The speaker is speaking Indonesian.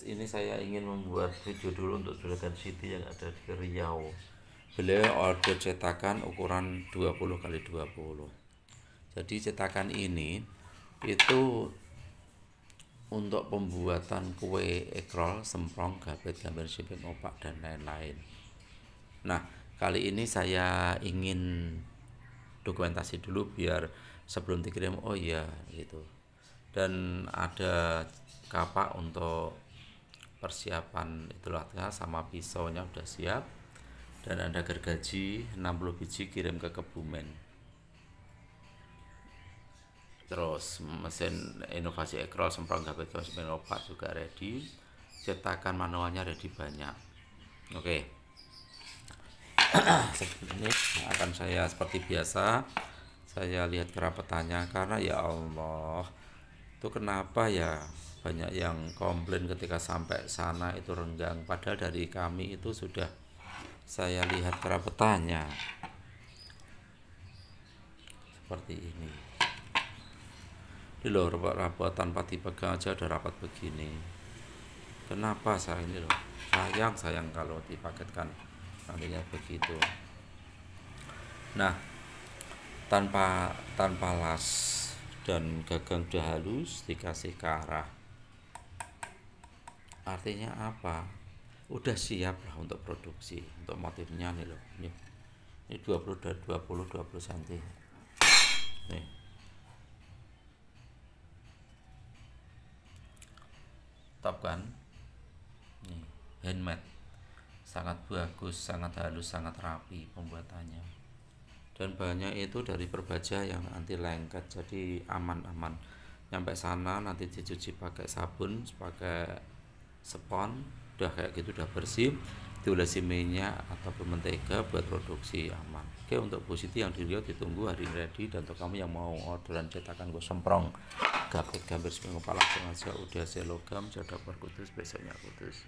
Ini saya ingin membuat video dulu untuk juragan city yang ada di Riau. Beliau order cetakan ukuran 20 kali 20. Jadi cetakan ini itu untuk pembuatan kue ekrol, semprong, gabet, gambar siping opak dan lain-lain. Nah, kali ini saya ingin dokumentasi dulu biar sebelum dikirim oh iya gitu. Dan ada kapak untuk persiapan itulah ya, sama pisaunya sudah siap dan ada gergaji 60 biji kirim ke Kebumen terus mesin inovasi ekrol semprong gabet opat juga ready cetakan manualnya ready banyak oke okay. ini akan saya seperti biasa saya lihat kerapetannya karena ya Allah itu kenapa ya banyak yang komplain ketika sampai sana itu renggang padahal dari kami itu sudah saya lihat kerapetannya seperti ini ini loh rapat tanpa dipegang aja ada rapat begini kenapa saya ini loh sayang sayang kalau dipaketkan nantinya begitu nah tanpa tanpa las dan gagang sudah halus dikasih ke arah artinya apa udah siap lah untuk produksi untuk motifnya nih loh ini, ini 20 20 20 cm nih top kan nih handmade sangat bagus sangat halus sangat rapi pembuatannya dan bahannya itu dari perbaja yang anti lengket jadi aman-aman sampai sana nanti dicuci pakai sabun pakai spon udah kayak gitu udah bersih diulasi minyak ataupun mentega buat produksi aman oke untuk positif yang dilihat ditunggu hari ini ready dan untuk kamu yang mau orderan cetakan gue semprong gapit gambar seminggu kepala langsung aja udah selogam logam jadwal kudus besoknya kudus